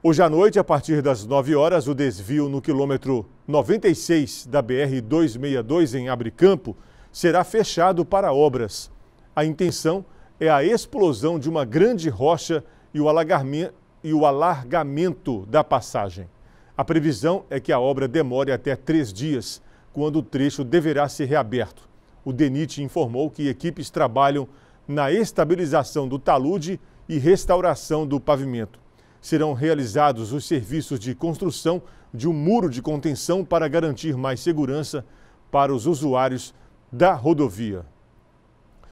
Hoje à noite, a partir das 9 horas, o desvio no quilômetro 96 da BR-262 em Abre Campo será fechado para obras. A intenção é a explosão de uma grande rocha e o, e o alargamento da passagem. A previsão é que a obra demore até três dias, quando o trecho deverá ser reaberto. O DENIT informou que equipes trabalham na estabilização do talude e restauração do pavimento serão realizados os serviços de construção de um muro de contenção para garantir mais segurança para os usuários da rodovia.